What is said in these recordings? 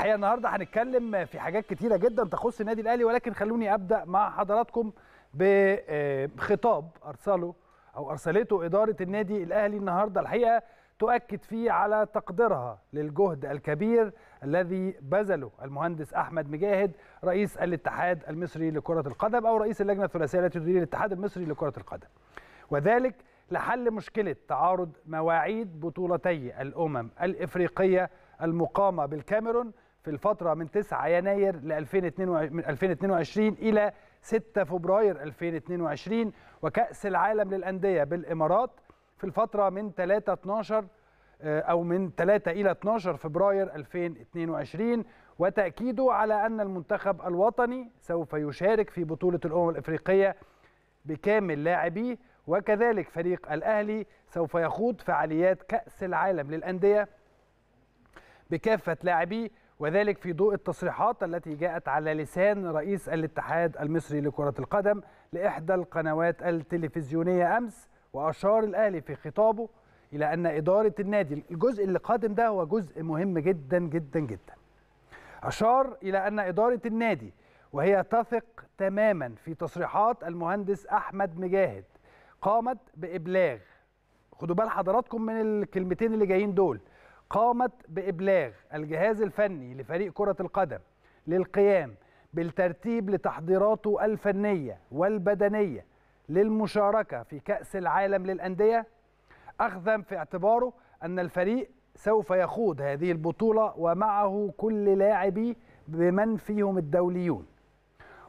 الحقيقه النهارده هنتكلم في حاجات كتيره جدا تخص النادي الاهلي ولكن خلوني ابدا مع حضراتكم آه، بخطاب ارسله او ارسلته اداره النادي الاهلي النهارده الحقيقه تؤكد فيه على تقديرها للجهد الكبير الذي بذله المهندس احمد مجاهد رئيس الاتحاد المصري لكره القدم او رئيس اللجنه الثلاثيه التي تدير الاتحاد المصري لكره القدم وذلك لحل مشكله تعارض مواعيد بطولتي الامم الافريقيه المقامه بالكاميرون في الفترة من 9 يناير ل 2022 إلى 6 فبراير 2022 وكأس العالم للأندية بالإمارات في الفترة من 3 12 آه، أو من 3 إلى 12 فبراير 2022 وتأكيده على أن المنتخب الوطني سوف يشارك في بطولة الأمم الإفريقية بكامل لاعبيه وكذلك فريق الأهلي سوف يخوض فعاليات كأس العالم للأندية بكافة لاعبيه وذلك في ضوء التصريحات التي جاءت على لسان رئيس الاتحاد المصري لكرة القدم لإحدى القنوات التلفزيونية أمس وأشار الأهلي في خطابه إلى أن إدارة النادي الجزء اللي قادم ده هو جزء مهم جدا جدا جدا أشار إلى أن إدارة النادي وهي تثق تماما في تصريحات المهندس أحمد مجاهد قامت بإبلاغ خدوا بال حضراتكم من الكلمتين اللي جايين دول قامت بإبلاغ الجهاز الفني لفريق كرة القدم للقيام بالترتيب لتحضيراته الفنية والبدنية للمشاركة في كأس العالم للأندية أخذا في اعتباره أن الفريق سوف يخوض هذه البطولة ومعه كل لاعبي بمن فيهم الدوليون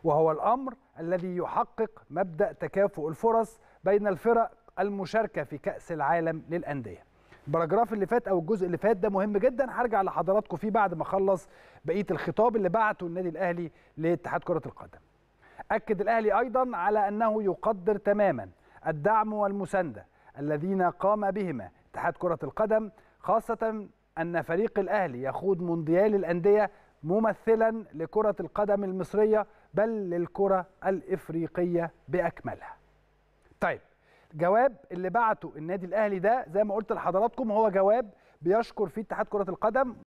وهو الأمر الذي يحقق مبدأ تكافؤ الفرص بين الفرق المشاركة في كأس العالم للأندية البراجراف اللي فات او الجزء اللي فات ده مهم جدا هرجع لحضراتكم فيه بعد ما اخلص بقيه الخطاب اللي بعته النادي الاهلي لاتحاد كره القدم اكد الاهلي ايضا على انه يقدر تماما الدعم والمسانده الذين قام بهما اتحاد كره القدم خاصه ان فريق الاهلي يخوض مونديال الانديه ممثلا لكره القدم المصريه بل للكره الافريقيه باكملها طيب جواب اللي بعته النادي الاهلي ده زي ما قلت لحضراتكم هو جواب بيشكر فيه اتحاد كره القدم